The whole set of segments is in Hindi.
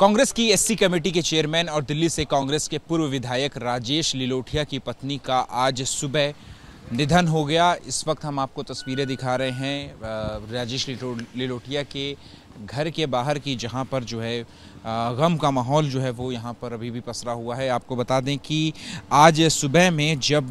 कांग्रेस की एससी कमेटी के चेयरमैन और दिल्ली से कांग्रेस के पूर्व विधायक राजेश लिलोठिया की पत्नी का आज सुबह निधन हो गया इस वक्त हम आपको तस्वीरें दिखा रहे हैं राजेश लिलोठिया के घर के बाहर की जहाँ पर जो है गम का माहौल जो है वो यहाँ पर अभी भी पसरा हुआ है आपको बता दें कि आज सुबह में जब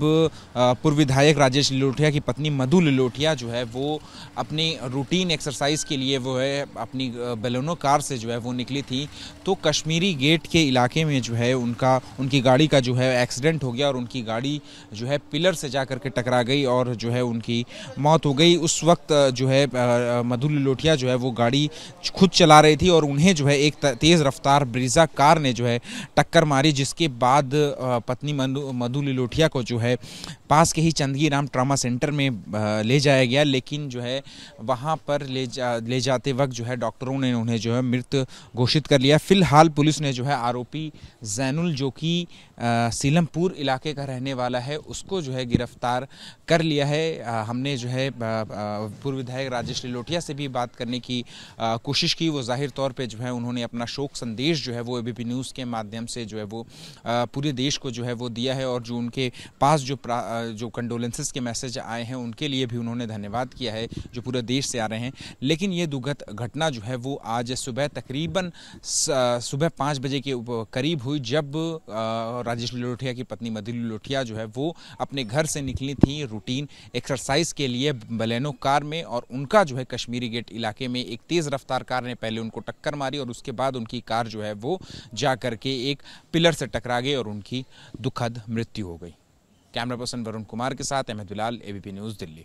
पूर्व विधायक राजेश लिलोटिया की पत्नी मधु लिलोटिया जो है वो अपनी रूटीन एक्सरसाइज के लिए वो है अपनी बेलोनो कार से जो है वो निकली थी तो कश्मीरी गेट के इलाके में जो है उनका उनकी गाड़ी का जो है एक्सीडेंट हो गया और उनकी गाड़ी जो है पिलर से जा के टकरा गई और जो है उनकी मौत हो गई उस वक्त जो है मधु लिलोटिया जो है वो गाड़ी खुद चला रही थी और उन्हें जो है एक तेज़ रफ्तार ब्रीजा कार ने जो है टक्कर मारी जिसके बाद पत्नी मधु लिलोठिया को जो है पास के ही चंदगी राम ट्रामा सेंटर में ले जाया गया लेकिन जो है वहाँ पर ले जा ले जाते वक्त जो है डॉक्टरों ने उन्हें जो है मृत घोषित कर लिया फिलहाल पुलिस ने जो है आरोपी जैनुल जो कि सीलमपुर इलाके का रहने वाला है उसको जो है गिरफ्तार कर लिया है हमने जो है पूर्व विधायक राजेश लिलोठिया से भी बात करने की कोशिश की वो ज़ाहिर तौर पे जो है उन्होंने अपना शोक संदेश जो है वो ए न्यूज़ के माध्यम से जो है वो पूरे देश को जो है वो दिया है और जो उनके पास जो जो कंडोलेंसेज के मैसेज आए हैं उनके लिए भी उन्होंने धन्यवाद किया है जो पूरे देश से आ रहे हैं लेकिन ये दुखद घटना जो है वो आज सुबह तकरीबन सुबह पाँच बजे के करीब हुई जब राजेश लोठिया की पत्नी मधु लोठिया जो है वो अपने घर से निकली थी रूटीन एक्सरसाइज के लिए बलैनो कार में और उनका जो है कश्मीरी गेट इलाके में एक तेज़ रफ्तार रफ्तार कार ने पहले उनको टक्कर मारी और उसके बाद उनकी कार जो है वो जा करके एक पिलर से टकरा गई और उनकी दुखद मृत्यु हो गई कैमरा पर्सन वरुण कुमार के साथ अहमद बिलाल एबीपी न्यूज़ दिल्ली